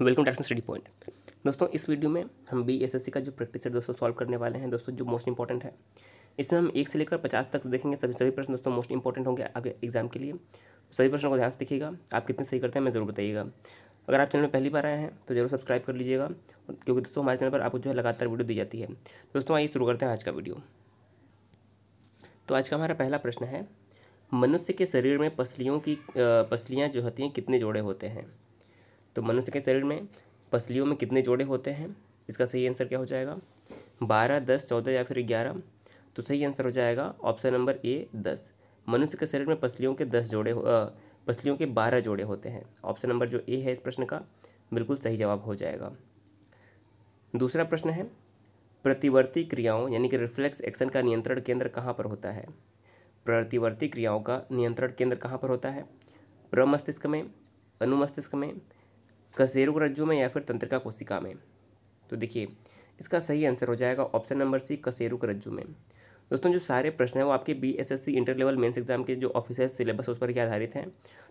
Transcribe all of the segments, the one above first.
welcome tax study point दोस्तों इस video में हम बी एस एस सी का जो प्रैक्टिस है दोस्तों सॉल्व करने वाले हैं दोस्तों जो मोस्ट इंपॉर्टेंट है इसमें हम एक से लेकर पचास तक देखेंगे सभी सभी प्रश्न दोस्तों मोस्ट इंपॉर्टेंट होंगे आगे एग्जाम के लिए सभी प्रश्नों को ध्यान से देखिएगा आप कितने सही करते हैं मैं ज़रूर बताइएगा अगर आप चैनल में पहली बार आए हैं तो जरूर सब्सक्राइब कर लीजिएगा क्योंकि दोस्तों हमारे चैनल पर आपको जो है लगातार वीडियो दी जाती है दोस्तों आइए शुरू करते हैं आज का वीडियो तो आज का हमारा पहला प्रश्न है मनुष्य के शरीर में पसलियों की पसलियाँ जो होती हैं कितने जोड़े होते हैं तो मनुष्य के शरीर में पसलियों में कितने जोड़े होते हैं इसका सही आंसर क्या हो जाएगा बारह दस चौदह या फिर ग्यारह तो सही आंसर हो जाएगा ऑप्शन नंबर ए दस मनुष्य के शरीर में पसलियों के दस जोड़े पसलियों के बारह जोड़े होते हैं ऑप्शन नंबर जो ए है इस प्रश्न का बिल्कुल सही जवाब हो जाएगा दूसरा प्रश्न है प्रतिवर्ती क्रियाओं यानी कि रिफ्लेक्स एक्शन का नियंत्रण केंद्र कहाँ पर होता है प्रतिवर्ती क्रियाओं का नियंत्रण केंद्र कहाँ पर होता है प्रमस्तिष्क में अनुमस्तिष्क में कसेरुक रज्जु में या फिर तंत्रिका कोशिका में तो देखिए इसका सही आंसर हो जाएगा ऑप्शन नंबर सी कसेरुक रज्जु में दोस्तों जो सारे प्रश्न हैं वो आपके B S S C inter level mains exam के जो ऑफिशियल सिलेबस उस पर ही आधारित हैं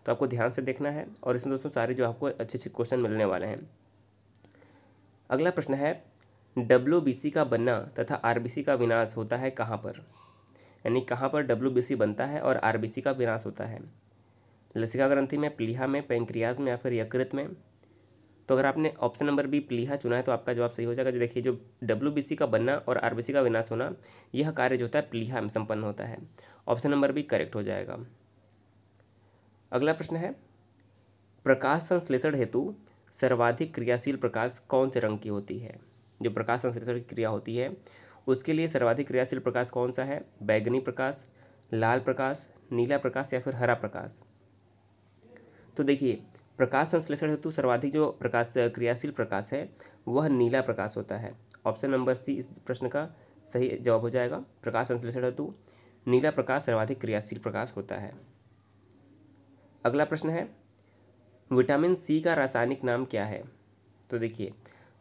तो आपको ध्यान से देखना है और इसमें दोस्तों सारे जो आपको अच्छे अच्छे क्वेश्चन मिलने वाले हैं अगला प्रश्न है डब्ल्यू बी सी का बनना तथा आर बी सी का विनाश होता है कहाँ पर यानी कहाँ पर डब्ल्यू बी सी बनता है और आर बी सी का विनाश होता है लसिका ग्रंथि में प्लीहा में पेंक्रियाज में या फिर यकृत में तो अगर आपने ऑप्शन नंबर बी प्लीहा चुना है तो आपका जवाब सही हो जाएगा जो देखिए जो डब्ल्यू का बनना और आर का विनाश होना यह कार्य जो होता है प्लीहा में संपन्न होता है ऑप्शन नंबर बी करेक्ट हो जाएगा अगला प्रश्न है प्रकाश संश्लेषण हेतु सर्वाधिक क्रियाशील प्रकाश कौन से रंग की होती है जो प्रकाश संश्लेषण की क्रिया होती है उसके लिए सर्वाधिक क्रियाशील प्रकाश कौन सा है बैगनी प्रकाश लाल प्रकाश नीला प्रकाश या फिर हरा प्रकाश तो देखिए प्रकाश संश्लेषण हेतु सर्वाधिक जो प्रकाश क्रियाशील प्रकाश है वह नीला प्रकाश होता है ऑप्शन नंबर सी इस प्रश्न का सही जवाब हो जाएगा प्रकाश संश्लेषण हेतु नीला प्रकाश सर्वाधिक क्रियाशील प्रकाश होता है अगला प्रश्न है विटामिन सी का रासायनिक नाम क्या है तो देखिए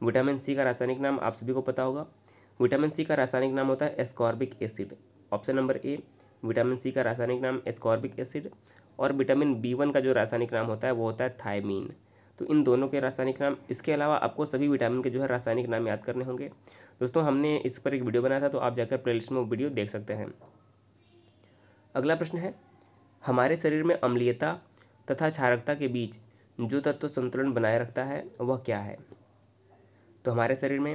विटामिन सी का रासायनिक नाम आप सभी को पता होगा विटामिन सी का रासायनिक नाम होता है ascorbic acid option number A vitamin C का रासायनिक नाम एस्कॉर्बिक एसिड और विटामिन बी वन का जो रासायनिक नाम होता है वो होता है थायमीन तो इन दोनों के रासायनिक नाम इसके अलावा आपको सभी विटामिन के जो है रासायनिक नाम याद करने होंगे दोस्तों हमने इस पर एक वीडियो बनाया था तो आप जाकर लिस्ट में वो वीडियो देख सकते हैं अगला प्रश्न है हमारे शरीर में अम्लीयता तथा क्षारकता के बीच जो तत्व संतुलन बनाए रखता है वह क्या है तो हमारे शरीर में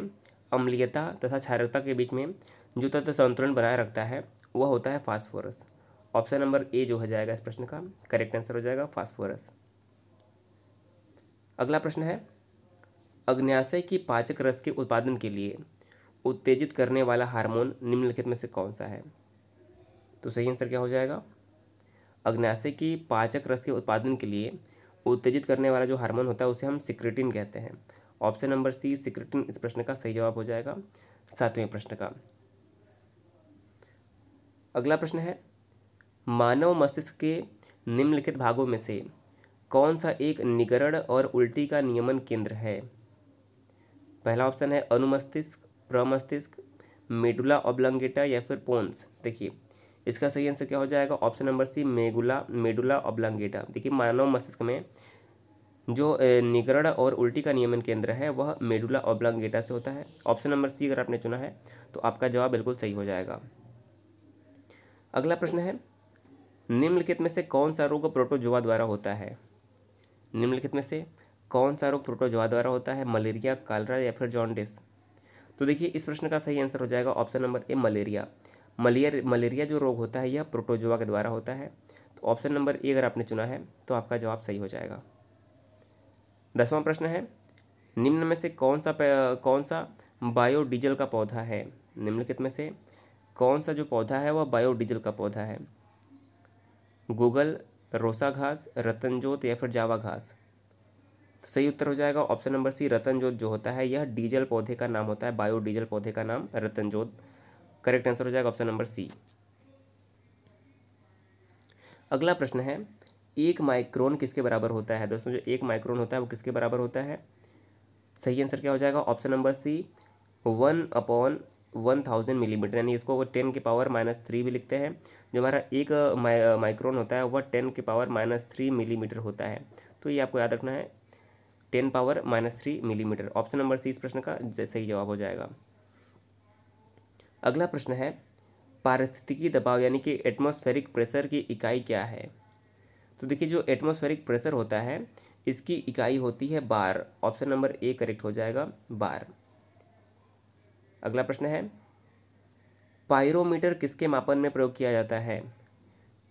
अम्लीयता तथा क्षारकता के बीच में जो तत्व संतुलन बनाए रखता है वह होता है फास्फोरस ऑप्शन नंबर ए जो हो जाएगा इस प्रश्न का करेक्ट आंसर हो जाएगा फास्फोरस अगला प्रश्न है अग्न्याशय की पाचक रस के उत्पादन के लिए उत्तेजित करने वाला हार्मोन निम्नलिखित में से कौन सा है तो सही आंसर क्या हो जाएगा अग्न्याशय की पाचक रस के उत्पादन के लिए उत्तेजित करने वाला जो हार्मोन होता है उसे हम सिक्रेटिन कहते हैं ऑप्शन नंबर सी सिक्रेटिन इस प्रश्न का सही जवाब हो जाएगा सातवें प्रश्न का अगला प्रश्न है मानव मस्तिष्क के निम्नलिखित भागों में से कौन सा एक निगरण और उल्टी का नियमन केंद्र है पहला ऑप्शन है अनुमस्तिष्क प्रमस्तिष्क मेडुला ऑब्लंगेटा या फिर पोन्स देखिए इसका सही आंसर क्या हो जाएगा ऑप्शन नंबर सी मेगुला मेडुला ऑब्लंगेटा देखिए मानव मस्तिष्क में जो निगरण और उल्टी का नियमन केंद्र है वह मेडुला ऑब्लंगेटा से होता है ऑप्शन नंबर सी अगर आपने चुना है तो आपका जवाब बिल्कुल सही हो जाएगा अगला प्रश्न है निम्नलिखित में से कौन सा रोग प्रोटोजोआ द्वारा होता है निम्नलिखित में से कौन सा रोग प्रोटोजोआ द्वारा होता है मलेरिया कालरा या फिर जॉन्डिस तो देखिए इस प्रश्न का सही आंसर हो जाएगा ऑप्शन नंबर ए मलेरिया मलेर मलेरिया जो रोग होता है यह प्रोटोजोआ के द्वारा होता है तो ऑप्शन नंबर ए अगर आपने चुना है तो आपका जवाब सही हो जाएगा दसवां प्रश्न है निम्न में से कौन सा कौन सा बायोडीजल का पौधा है निम्नलिखित में से कौन सा जो पौधा है वह बायोडीजल का पौधा है गूगल रोसा घास रतनजोत या फिर जावा घास तो सही उत्तर हो जाएगा ऑप्शन नंबर सी रतनजोत जो होता है यह डीजल पौधे का नाम होता है बायो डीजल पौधे का नाम रतनजोत करेक्ट आंसर हो जाएगा ऑप्शन नंबर सी अगला प्रश्न है एक माइक्रोन किसके बराबर होता है दोस्तों जो एक माइक्रोन होता है वो किसके बराबर होता है सही आंसर क्या हो जाएगा option number C one upon one thousand millimetre यानी इसको टेन के पावर माइनस थ्री भी लिखते हैं जो हमारा एक माइक्रोन होता है वह टेन के पावर माइनस थ्री मिलीमीटर होता है तो ये आपको याद रखना है ten power minus three millimetre option number C इस प्रश्न का सही जवाब हो जाएगा अगला प्रश्न है पारिस्थितिकी दबाव यानी कि एटमोस्फेरिक प्रेशर की इकाई क्या है तो देखिए जो एटमोस्फेरिक प्रेशर होता है इसकी इकाई होती है bar option number A correct हो जाएगा बार अगला प्रश्न है पायरोमीटर किसके मापन में प्रयोग किया जाता है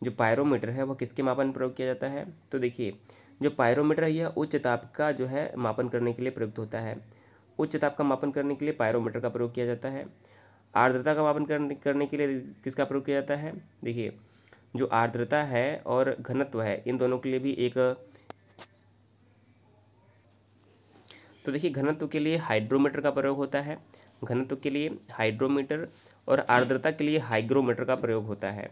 जो पायरोमीटर है वह किसके मापन में प्रयोग किया जाता है तो देखिए जो पायरोमीटर है यह उच्च ताप का जो है मापन करने के लिए प्रयुक्त होता है उच्च ताप का मापन करने के लिए पायरोमीटर का प्रयोग किया जाता है आर्द्रता का मापन करने करने के लिए किसका प्रयोग किया जाता है देखिए जो आर्द्रता है और घनत्व है इन दोनों के लिए भी एक तो देखिए घनत्व के लिए हाइड्रोमीटर का प्रयोग होता है घनत्व के लिए हाइड्रोमीटर और आर्द्रता के लिए हाइग्रोमीटर का प्रयोग होता है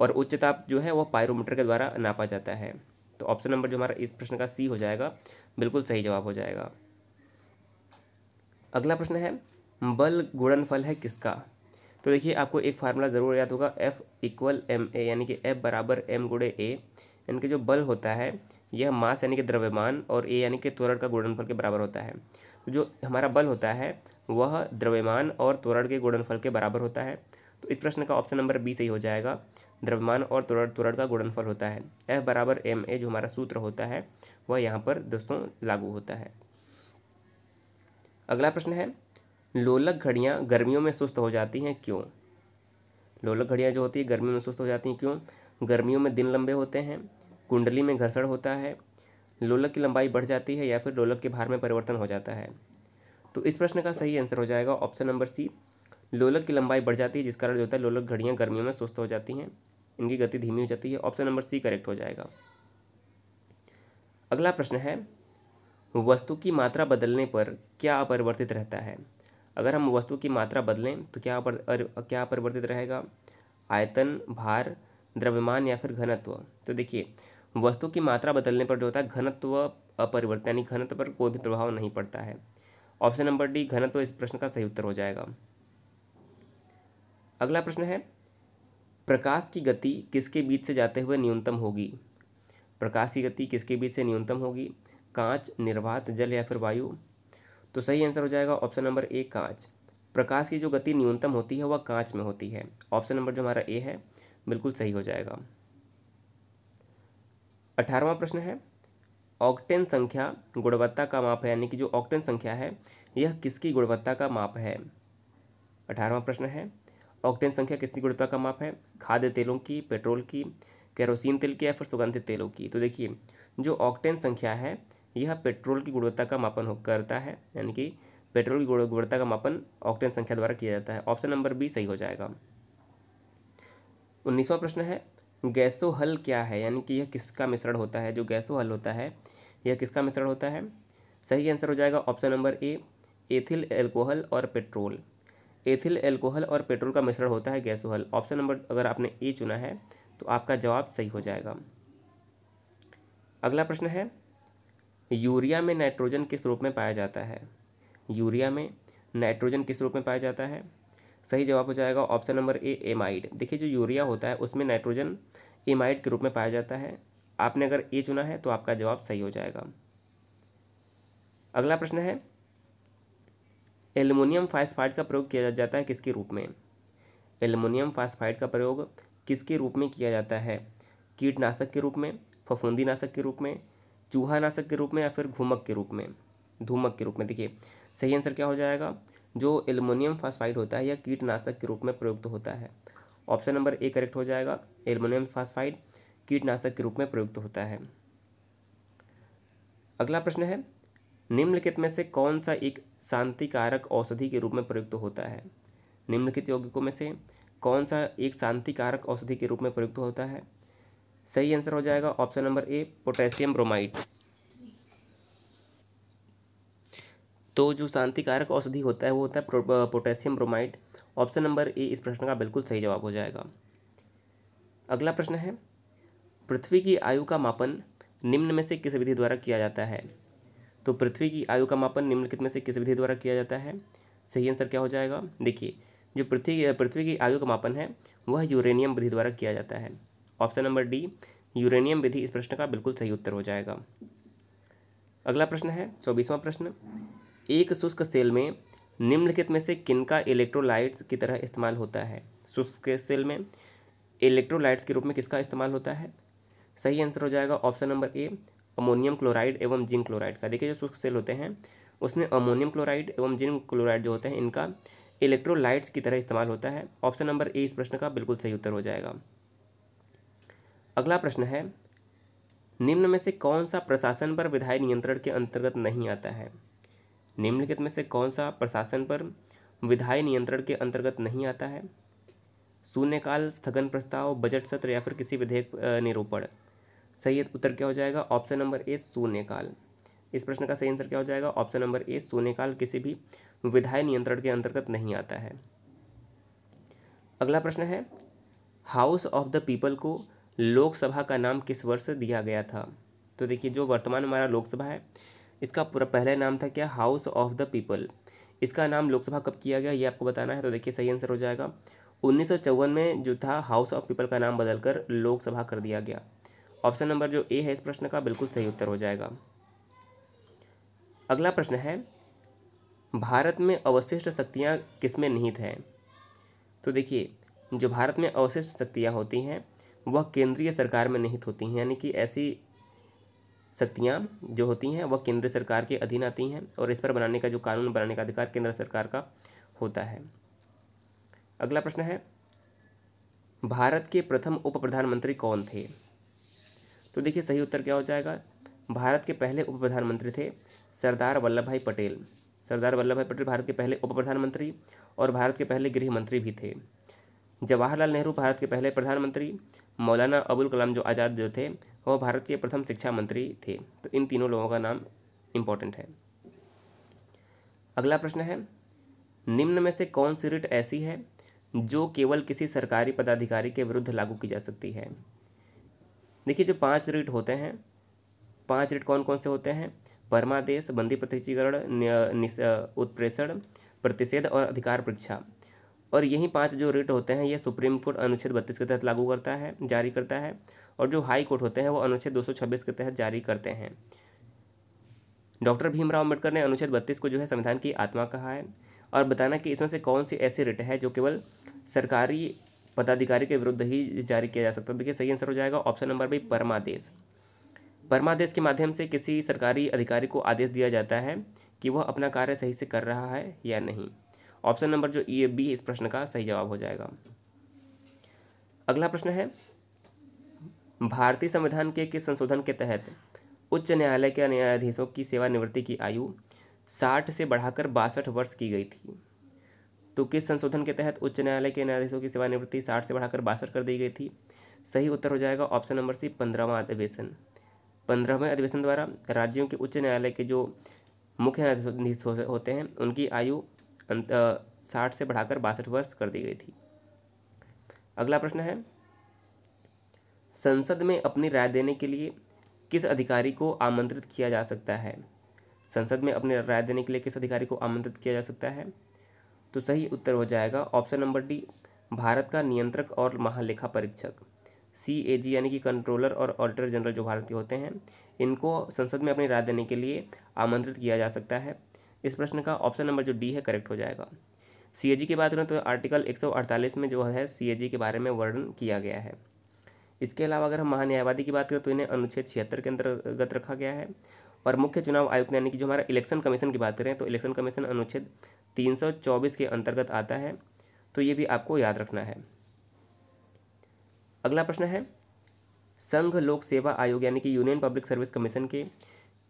और उच्च ताप जो है वह पायरोमीटर के द्वारा नापा जाता है तो ऑप्शन नंबर जो हमारा इस प्रश्न का सी हो जाएगा बिल्कुल सही जवाब हो जाएगा अगला प्रश्न है बल गुणनफल है किसका तो देखिए आपको एक फार्मूला ज़रूर याद होगा एफ इक्वल एम ए यानी कि एफ बराबर एम गुड़े ए यानी कि जो बल होता है यह मास यानी कि द्रव्यमान और ए यानी कि त्वरण का गुणनफल के बराबर होता है जो हमारा बल होता है वह द्रव्यमान और त्वरण के गुणनफल के बराबर होता है तो इस प्रश्न का ऑप्शन नंबर बी सही हो जाएगा द्रव्यमान और त्वरण त्वरण का गुणनफल होता है एफ बराबर एम ए जो हमारा सूत्र होता है वह यहाँ पर दोस्तों लागू होता है अगला प्रश्न है लोलक घड़ियाँ गर्मियों में सुस्त हो जाती हैं क्यों लोलक घड़ियाँ जो होती है गर्मियों में सुस्त हो जाती हैं क्यों गर्मियों में दिन लंबे होते हैं कुंडली में घर्षण होता है लोलक की लंबाई बढ़ जाती है या फिर लोलक के भार में परिवर्तन हो जाता है तो इस प्रश्न का सही आंसर हो जाएगा ऑप्शन नंबर सी लोलक की लंबाई बढ़ जाती है जिस कारण जो होता है लोलक घड़ियाँ गर्मियों में सुस्त हो जाती हैं इनकी गति धीमी हो जाती है ऑप्शन नंबर सी करेक्ट हो जाएगा अगला प्रश्न है वस्तु की मात्रा बदलने पर क्या अपरिवर्तित रहता है अगर हम वस्तु की मात्रा बदलें तो क्या अपर, अर, क्या अपरिवर्तित रहेगा आयतन भार द्रव्यमान या फिर घनत्व तो देखिए वस्तु की मात्रा बदलने पर जो होता है घनत्व अपरिवर्तन यानी घनत्व पर कोई भी प्रभाव नहीं पड़ता है ऑप्शन नंबर डी घनत्व इस प्रश्न का सही उत्तर हो जाएगा अगला प्रश्न है प्रकाश की गति किसके बीच से जाते हुए न्यूनतम होगी प्रकाश की गति किसके बीच से न्यूनतम होगी कांच निर्वात जल या फिर वायु तो सही आंसर हो जाएगा ऑप्शन नंबर ए कांच प्रकाश की जो गति न्यूनतम होती है वह कांच में होती है ऑप्शन नंबर जो हमारा ए है बिल्कुल सही हो जाएगा अठारहवा प्रश्न है ऑक्टेन संख्या गुणवत्ता का माप है यानी कि जो ऑक्टेन संख्या है यह किसकी गुणवत्ता का माप है अठारहवा प्रश्न है ऑक्टेन संख्या किसकी गुणवत्ता का माप है खाद्य तेलों की पेट्रोल की केरोसिन तेल की या फिर सुगंधित तेलों की तो देखिए जो ऑक्टेन संख्या है यह पेट्रोल की गुणवत्ता का मापन हो करता है यानी कि पेट्रोल की गुणवत्ता का मापन ऑक्टेन संख्या द्वारा किया जाता है ऑप्शन नंबर बी सही हो जाएगा उन्नीसवा प्रश्न है गैसो तो हल क्या है यानी कि यह किसका मिश्रण होता है जो गैसो तो हल होता है यह किसका मिश्रण होता है सही आंसर हो जाएगा option number A ethyl alcohol और पेट्रोल एथिल एल्कोहल और पेट्रोल का मिश्रण होता है गैसो तो हल ऑप्शन नंबर अगर आपने ए चुना है तो आपका जवाब सही हो जाएगा अगला प्रश्न है यूरिया में नाइट्रोजन किस रूप में पाया जाता है यूरिया में नाइट्रोजन किस रूप में पाया जाता है सही जवाब हो जाएगा ऑप्शन नंबर ए एमाइड देखिए जो यूरिया होता है उसमें नाइट्रोजन एमाइड के रूप में पाया जाता है आपने अगर ए चुना है तो आपका जवाब सही हो जाएगा अगला प्रश्न है एल्युमिनियम फास्फाइड का प्रयोग किया जाता है किसके रूप में एल्युमिनियम फास्फाइड का प्रयोग किसके रूप में किया जाता है कीटनाशक के रूप में फफूंदी नाशक के रूप में चूहा नाशक के रूप में या फिर घूमक के रूप में धूमक के रूप में देखिए सही आंसर क्या हो जाएगा जो एलमोनियम फास्फाइड होता है या कीटनाशक के रूप में प्रयुक्त होता है ऑप्शन नंबर ए करेक्ट हो जाएगा एलमोनियम फास्फाइड कीटनाशक के रूप में प्रयुक्त होता है अगला प्रश्न है निम्नलिखित में से कौन सा एक शांतिकारक औषधि के रूप में प्रयुक्त होता है निम्नलिखित यौगिकों में से कौन सा एक शांतिकारक औषधि के रूप में प्रयुक्त होता है सही आंसर हो जाएगा option number A potassium bromide तो जो शांतिकारक औषधि होता है वो होता है potassium bromide option number A इस प्रश्न का बिल्कुल सही जवाब हो जाएगा अगला प्रश्न है पृथ्वी की आयु का मापन निम्न में से किस विधि द्वारा किया जाता है तो पृथ्वी की आयु का मापन निम्नलिखित में से किस विधि द्वारा किया जाता है सही आंसर क्या हो जाएगा देखिए जो पृथ्वी पृथ्वी की आयु का मापन है वह यूरेनियम विधि द्वारा किया जाता है ऑप्शन नंबर डी यूरेनियम विधि इस प्रश्न का बिल्कुल सही उत्तर हो जाएगा अगला प्रश्न है चौबीसवां प्रश्न एक शुष्क सेल में निम्नलिखित में से किनका इलेक्ट्रोलाइट्स की तरह इस्तेमाल होता है शुष्क सेल में इलेक्ट्रोलाइट्स के रूप में किसका इस्तेमाल होता है सही आंसर हो जाएगा option number A ammonium chloride एवं जिंक क्लोराइड का देखिए जो शुष्क सेल होते हैं उसमें अमोनियम क्लोराइड एवं जिंक क्लोराइड जो होते हैं इनका इलेक्ट्रोलाइट्स की तरह इस्तेमाल होता है ऑप्शन नंबर ए इस प्रश्न का बिल्कुल सही उत्तर हो जाएगा अगला प्रश्न है निम्न में से कौन सा प्रशासन पर विधायी नियंत्रण के अंतर्गत नहीं आता है निम्नलिखित में से कौन सा प्रशासन पर विधायी नियंत्रण के अंतर्गत नहीं आता है शून्यकाल स्थगन प्रस्ताव बजट सत्र या फिर किसी विधेयक निरूपण सही उत्तर क्या हो जाएगा ऑप्शन नंबर ए शून्यकाल इस प्रश्न का सही आंसर क्या हो जाएगा ऑप्शन नंबर ए शून्यकाल किसी भी विधायी नियंत्रण के अंतर्गत नहीं आता है अगला प्रश्न है हाउस ऑफ द पीपल को लोकसभा का नाम किस वर्ष दिया गया था तो देखिए जो वर्तमान हमारा लोकसभा है इसका पूरा पहला नाम था क्या हाउस ऑफ द पीपल इसका नाम लोकसभा कब किया गया ये आपको बताना है तो देखिए सही आंसर हो जाएगा उन्नीस में जो था हाउस ऑफ पीपल का नाम बदलकर लोकसभा कर दिया गया ऑप्शन नंबर जो ए है इस प्रश्न का बिल्कुल सही उत्तर हो जाएगा अगला प्रश्न है भारत में अवशिष्ट शक्तियाँ किसमें निहित हैं तो देखिए जो भारत में अवशिष्ट शक्तियाँ होती हैं वह केंद्रीय सरकार में निहित होती हैं यानी कि ऐसी शक्तियाँ जो होती हैं वह केंद्र सरकार के अधीन आती हैं और इस पर बनाने का जो कानून बनाने का अधिकार केंद्र सरकार का होता है अगला प्रश्न है भारत के प्रथम उप प्रधानमंत्री कौन थे तो देखिए सही उत्तर क्या हो जाएगा भारत के पहले उप प्रधानमंत्री थे सरदार वल्लभ भाई पटेल सरदार वल्लभ भाई पटेल भारत के पहले उप प्रधानमंत्री और भारत के पहले गृह मंत्री भी थे जवाहरलाल नेहरू भारत के पहले प्रधानमंत्री मौलाना अबुल कलाम जो आज़ाद जो थे वो भारत के प्रथम शिक्षा मंत्री थे तो इन तीनों लोगों का नाम इम्पोर्टेंट है अगला प्रश्न है निम्न में से कौन सी रिट ऐसी है जो केवल किसी सरकारी पदाधिकारी के विरुद्ध लागू की जा सकती है देखिए जो पांच रिट होते हैं पांच रिट कौन कौन से होते हैं परमादेश बंदी प्रत्यक्षीकरण उत्प्रेषण प्रतिषेध और अधिकार परीक्षा और यही पांच जो रिट होते हैं ये सुप्रीम कोर्ट अनुच्छेद बत्तीस के तहत लागू करता है जारी करता है और जो हाई कोर्ट होते हैं वो अनुच्छेद 226 के तहत जारी करते हैं डॉक्टर भीमराव अम्बेडकर ने अनुच्छेद बत्तीस को जो है संविधान की आत्मा कहा है और बताना कि इसमें से कौन सी ऐसी रिट है जो केवल सरकारी पदाधिकारी के विरुद्ध ही जारी किया जा सकता है देखिए सही आंसर हो जाएगा ऑप्शन नंबर बी परमादेश परमादेश के माध्यम से किसी सरकारी अधिकारी को आदेश दिया जाता है कि वह अपना कार्य सही से कर रहा है या नहीं ऑप्शन नंबर जो ई बी इस प्रश्न का सही जवाब हो जाएगा अगला प्रश्न है भारतीय संविधान के किस संशोधन के तहत उच्च न्यायालय के न्यायाधीशों की सेवानिवृत्ति की आयु साठ से बढ़ाकर बासठ वर्ष की गई थी तो किस संशोधन के तहत उच्च न्यायालय के न्यायाधीशों की सेवानिवृत्ति साठ से बढ़ाकर बासठ कर दी गई थी सही उत्तर हो जाएगा ऑप्शन नंबर सी पंद्रहवां अधिवेशन पंद्रहवें अधिवेशन द्वारा राज्यों के उच्च न्यायालय के जो मुख्य न्यायाधीश होते हैं उनकी आयु अं, साठ से बढ़ाकर बासठ वर्ष कर दी गई थी अगला प्रश्न है संसद में अपनी राय देने के लिए किस अधिकारी को आमंत्रित किया जा सकता है संसद में अपनी राय देने के लिए किस अधिकारी को आमंत्रित किया जा सकता है तो सही उत्तर हो जाएगा ऑप्शन नंबर डी भारत का नियंत्रक और महालेखा परीक्षक सी ए जी यानी कि कंट्रोलर और ऑडिटर जनरल जो भारत के होते हैं इनको संसद में अपनी राय देने के लिए आमंत्रित किया जा सकता है इस प्रश्न का ऑप्शन नंबर जो डी है करेक्ट हो जाएगा सी की बात करें तो आर्टिकल 148 में जो है सी के बारे में वर्णन किया गया है इसके अलावा अगर हम महान्यायवादी की बात करें तो इन्हें अनुच्छेद छिहत्तर के अंतर्गत रखा गया है और मुख्य चुनाव आयुक्त यानी कि जो हमारा इलेक्शन कमीशन की बात करें तो इलेक्शन कमीशन अनुच्छेद 324 के अंतर्गत आता है तो ये भी आपको याद रखना है अगला प्रश्न है संघ लोक सेवा आयोग यानी कि यूनियन पब्लिक सर्विस कमीशन के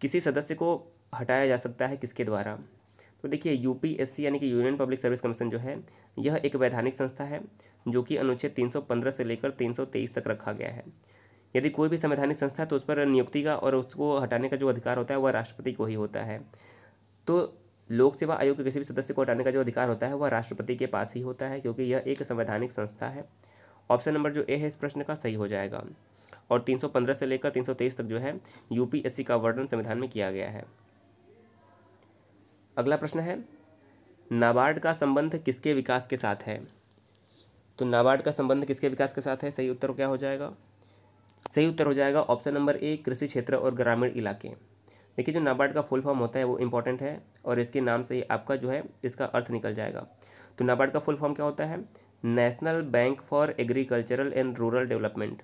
किसी सदस्य को हटाया जा सकता है किसके द्वारा तो देखिए यूपीएससी यानी कि यूनियन पब्लिक सर्विस कमीशन जो है यह एक वैधानिक संस्था है जो कि अनुच्छेद 315 से लेकर 323 तक रखा गया है यदि कोई भी संवैधानिक संस्था है तो उस पर नियुक्ति का और उसको हटाने का जो अधिकार होता है वह राष्ट्रपति को ही होता है तो लोक सेवा आयोग के किसी भी सदस्य को हटाने का जो अधिकार होता है वह राष्ट्रपति के पास ही होता है क्योंकि यह एक संवैधानिक संस्था है ऑप्शन नंबर जो ए है इस प्रश्न का सही हो जाएगा और 315 से लेकर 323 तक जो है यूपीएससी का वर्णन संविधान में किया गया है अगला प्रश्न है नाबार्ड का संबंध किसके विकास के साथ है तो नाबार्ड का संबंध किसके विकास के साथ है सही उत्तर क्या हो जाएगा सही उत्तर हो जाएगा ऑप्शन नंबर ए कृषि क्षेत्र और ग्रामीण इलाके देखिए जो नाबार्ड का फुल फॉर्म होता है वो इम्पॉर्टेंट है और इसके नाम से ही आपका जो है इसका अर्थ निकल जाएगा तो नाबार्ड का फुल फॉर्म क्या होता है national bank for agricultural and rural development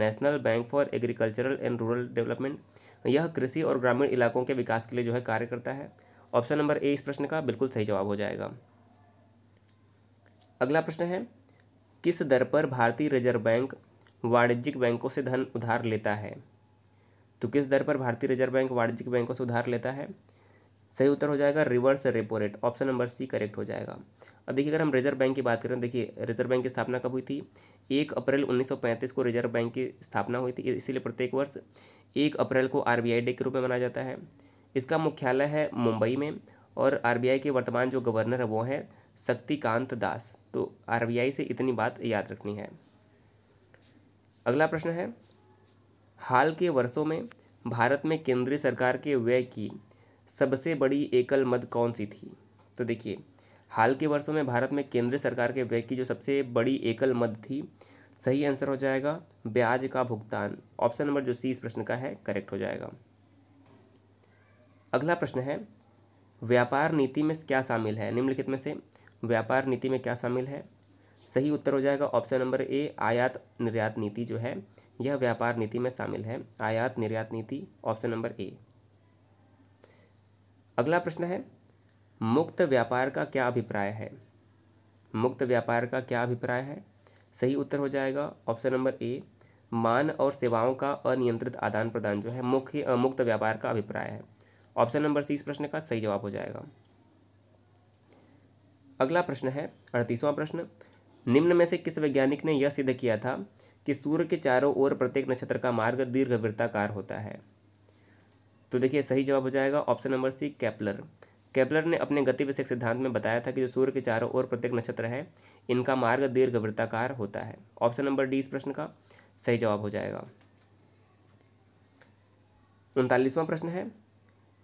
national bank for agricultural and rural development यह कृषि और ग्रामीण इलाकों के विकास के लिए जो है कार्य करता है ऑप्शन नंबर ए इस प्रश्न का बिल्कुल सही जवाब हो जाएगा अगला प्रश्न है किस दर पर भारतीय रिजर्व बैंक वाणिज्यिक बैंकों से धन उधार लेता है तो किस दर पर भारतीय रिजर्व बैंक वाणिज्यिक बैंकों से उधार लेता है सही उत्तर हो जाएगा reverse repo rate option number C correct हो जाएगा अब देखिए अगर हम रिजर्व बैंक की बात करें देखिए रिजर्व बैंक की स्थापना कब हुई थी एक अप्रैल 1935 को रिजर्व बैंक की स्थापना हुई थी इसीलिए प्रत्येक वर्ष एक अप्रैल को आर डे के रूप में मनाया जाता है इसका मुख्यालय है मुंबई में और आरबीआई के वर्तमान जो गवर्नर है वो हैं शक्तिकांत दास तो आरबीआई से इतनी बात याद रखनी है अगला प्रश्न है हाल के वर्षों में भारत में केंद्रीय सरकार के व्यय की सबसे बड़ी एकल मद कौन सी थी तो देखिए हाल के वर्षों में भारत में केंद्र सरकार के व्यय की जो सबसे बड़ी एकल मद थी सही आंसर हो जाएगा ब्याज का भुगतान ऑप्शन नंबर जो सी इस प्रश्न का है करेक्ट हो जाएगा अगला प्रश्न है व्यापार नीति में क्या शामिल है निम्नलिखित में से व्यापार नीति में क्या शामिल है सही उत्तर हो जाएगा ऑप्शन नंबर ए आयात निर्यात नीति जो है यह व्यापार नीति में शामिल है आयात निर्यात नीति ऑप्शन नंबर ए अगला प्रश्न है मुक्त व्यापार का क्या अभिप्राय है मुक्त व्यापार का क्या अभिप्राय है सही उत्तर हो जाएगा ऑप्शन नंबर ए मान और सेवाओं का अनियंत्रित आदान प्रदान जो है मुख्य मुक्त व्यापार का अभिप्राय है ऑप्शन नंबर सी इस प्रश्न का सही जवाब हो जाएगा अगला प्रश्न है अड़तीसवां प्रश्न निम्न में से किस वैज्ञानिक ने यह सिद्ध किया था कि सूर्य के चारों ओर प्रत्येक नक्षत्र का मार्ग दीर्घ वृत्ताकार होता है तो देखिए सही जवाब हो जाएगा option number C Kepler Kepler ने अपने गति विषय सिद्धांत में बताया था कि जो सूर्य के चारों ओर प्रत्येक नक्षत्र है इनका मार्ग दीर्घ वृत्ताकार होता है ऑप्शन नंबर डी इस प्रश्न का सही जवाब हो जाएगा उनतालीसवां प्रश्न है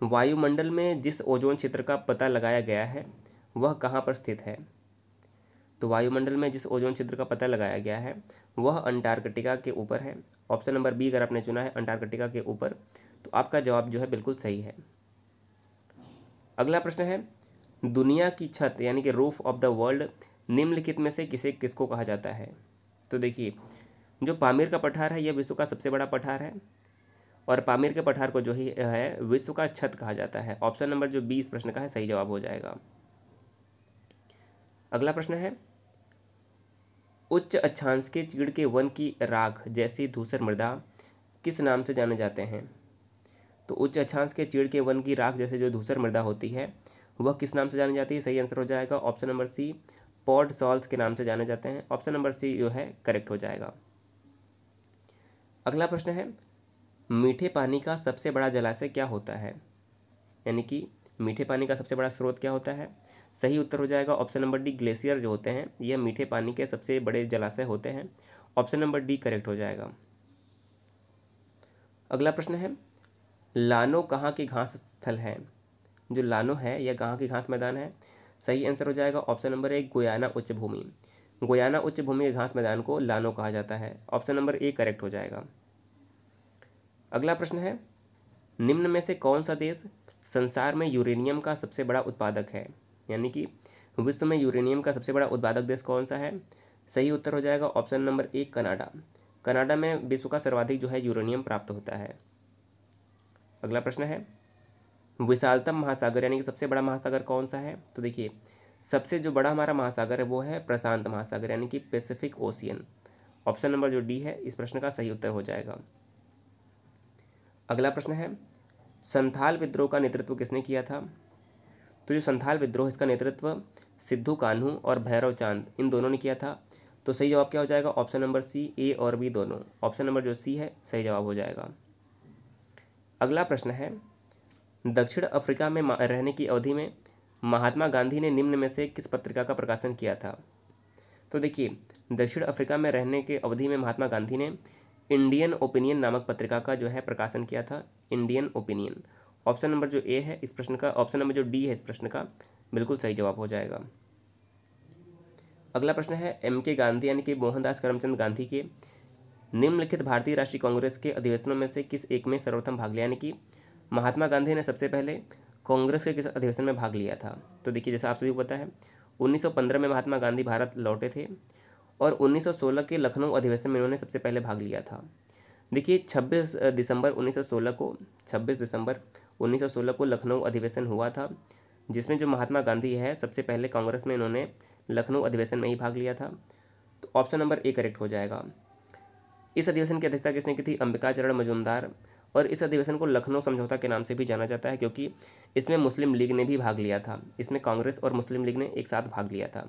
वायुमंडल में जिस ओजोन क्षेत्र का पता लगाया गया है वह कहाँ पर स्थित है तो वायुमंडल में जिस ओजोन क्षेत्र का पता लगाया गया है वह अंटार्कटिका के ऊपर है ऑप्शन नंबर बी अगर आपने चुना है अंटार्कटिका के ऊपर तो आपका जवाब जो है बिल्कुल सही है अगला प्रश्न है दुनिया की छत यानी कि रूफ ऑफ द वर्ल्ड निम्नलिखित में से किसे किसको कहा जाता है तो देखिए जो पामीर का पठार है यह विश्व का सबसे बड़ा पठार है और पामिर के पठार को जो ही है विश्व का छत कहा जाता है ऑप्शन नंबर जो बीस प्रश्न का है सही जवाब हो जाएगा अगला प्रश्न है उच्च अच्छांश के चिड़ के वन की राख जैसी धूसर मृदा किस नाम से जाने जाते हैं तो उच्च अच्छांश के चिड़ के वन की राख जैसे जो धूसर मृदा होती है वह किस नाम से जानी जाती है सही आंसर हो जाएगा option number C podsols के नाम से जाने जाते हैं ऑप्शन नंबर सी जो है करेक्ट हो जाएगा अगला प्रश्न है मीठे पानी का सबसे बड़ा जलाशय क्या होता है यानी कि मीठे पानी का सबसे बड़ा स्रोत क्या होता है सही उत्तर हो जाएगा ऑप्शन नंबर डी ग्लेशियर जो होते हैं यह मीठे पानी के सबसे बड़े जलाशय होते हैं ऑप्शन नंबर डी करेक्ट हो जाएगा अगला प्रश्न है लानो कहाँ की घास स्थल है जो लानो है यह कहाँ की घास मैदान है सही आंसर हो जाएगा ऑप्शन नंबर एक गोयाना उच्च भूमि गोयाना उच्च भूमि के घास मैदान को लानो कहा जाता है ऑप्शन नंबर ए करेक्ट हो जाएगा अगला प्रश्न है निम्न में से कौन सा देश संसार में यूरेनियम का सबसे बड़ा उत्पादक है यानी कि विश्व में यूरेनियम का सबसे बड़ा उत्पादक देश कौन सा है सही उत्तर हो जाएगा ऑप्शन नंबर एक कनाडा कनाडा में विश्व का सर्वाधिक जो है यूरेनियम प्राप्त होता है अगला प्रश्न है विशालतम महासागर यानी कि सबसे बड़ा महासागर कौन सा है तो देखिए सबसे जो बड़ा हमारा महासागर है वो है प्रशांत महासागर यानी कि पैसिफिक ओशियन ऑप्शन नंबर जो डी है इस प्रश्न का सही उत्तर हो जाएगा अगला प्रश्न है संथाल विद्रोह का नेतृत्व किसने किया था तो जो संथाल विद्रोह इसका नेतृत्व सिद्धू कान्हू और भैरव चांद इन दोनों ने किया था तो सही जवाब क्या हो जाएगा ऑप्शन नंबर सी ए और बी दोनों ऑप्शन नंबर जो सी है सही जवाब हो जाएगा अगला प्रश्न है दक्षिण अफ्रीका में रहने की अवधि में महात्मा गांधी ने निम्न में से किस पत्रिका का प्रकाशन किया था तो देखिए दक्षिण अफ्रीका में रहने के अवधि में महात्मा गांधी ने इंडियन ओपिनियन नामक पत्रिका का जो है प्रकाशन किया था इंडियन ओपिनियन ऑप्शन नंबर जो ए है इस प्रश्न का ऑप्शन नंबर जो डी है इस प्रश्न का बिल्कुल सही जवाब हो जाएगा अगला प्रश्न है एम के गांधी यानी कि मोहनदास करमचंद गांधी के निम्नलिखित भारतीय राष्ट्रीय कांग्रेस के अधिवेशनों में से किस एक में सर्वप्रथम भाग लिया यानी कि महात्मा गांधी ने सबसे पहले कांग्रेस के किस अधिवेशन में भाग लिया था तो देखिए जैसा आप सभी को पता है 1915 में महात्मा गांधी भारत लौटे थे और 1916 के लखनऊ अधिवेशन में इन्होंने सबसे पहले भाग लिया था देखिए 26 दिसंबर 1916 को 26 दिसंबर 1916 को लखनऊ अधिवेशन हुआ था जिसमें जो महात्मा गांधी है सबसे पहले कांग्रेस में इन्होंने लखनऊ अधिवेशन में ही भाग लिया था तो ऑप्शन नंबर ए करेक्ट हो जाएगा इस अधिवेशन की अध्यक्षता किसने की थी अंबिका चरण मजूमदार और इस अधिवेशन को लखनऊ समझौता के नाम से भी जाना जाता है क्योंकि इसमें मुस्लिम लीग ने भी भाग लिया था इसमें कांग्रेस और मुस्लिम लीग ने एक साथ भाग लिया था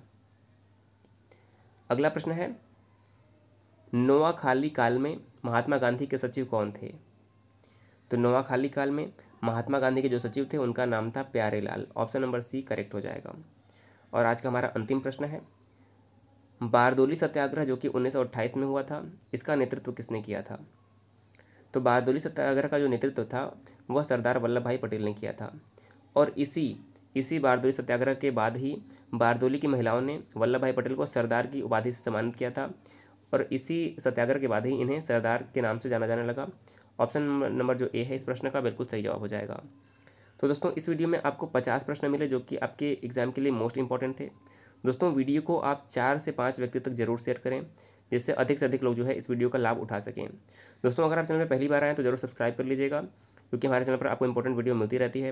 अगला प्रश्न है खाली काल में महात्मा गांधी के सचिव कौन थे तो खाली काल में महात्मा गांधी के जो सचिव थे उनका नाम था Pyarelal option number C correct हो जाएगा और आज का हमारा अंतिम प्रश्न है बारदोली सत्याग्रह जो कि 1928 में हुआ था इसका नेतृत्व किसने किया था तो बारदोली सत्याग्रह का जो नेतृत्व था वह सरदार वल्लभ भाई पटेल ने किया था और इसी इसी बारदोली सत्याग्रह के बाद ही बारदोली की महिलाओं ने वल्लभ भाई पटेल को सरदार की उपाधि से सम्मानित किया था और इसी सत्याग्रह के बाद ही इन्हें सरदार के नाम से जाना जाने लगा ऑप्शन नंबर जो ए है इस प्रश्न का बिल्कुल सही जवाब हो जाएगा तो दोस्तों इस वीडियो में आपको पचास प्रश्न मिले जो कि आपके एग्जाम के लिए मोस्ट इंपॉर्टेंट थे दोस्तों वीडियो को आप चार से पाँच व्यक्ति तक जरूर शेयर करें जिससे अधिक से अधिक लोग जो है इस वीडियो का लाभ उठा सकें दोस्तों अगर आप चैनल पर पहली बार आएँ तो जरूर सब्सक्राइब कर लीजिएगा क्योंकि हमारे चैनल पर आपको इंपॉर्टेंट वीडियो मिलती रहती है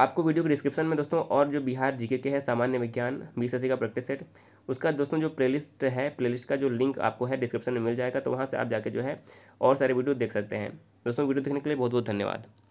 आपको वीडियो के डिस्क्रिप्शन में दोस्तों और जो बिहार जीके के है सामान्य विज्ञान बी सी का प्रैक्टिस सेट उसका दोस्तों जो प्लेलिस्ट है प्लेलिस्ट का जो लिंक आपको है डिस्क्रिप्शन में मिल जाएगा तो वहाँ से आप जाके जो है और सारे वीडियो देख सकते हैं दोस्तों वीडियो देखने के लिए बहुत बहुत धन्यवाद